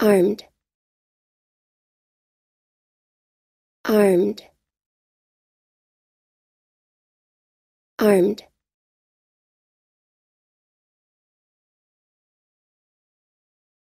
armed armed armed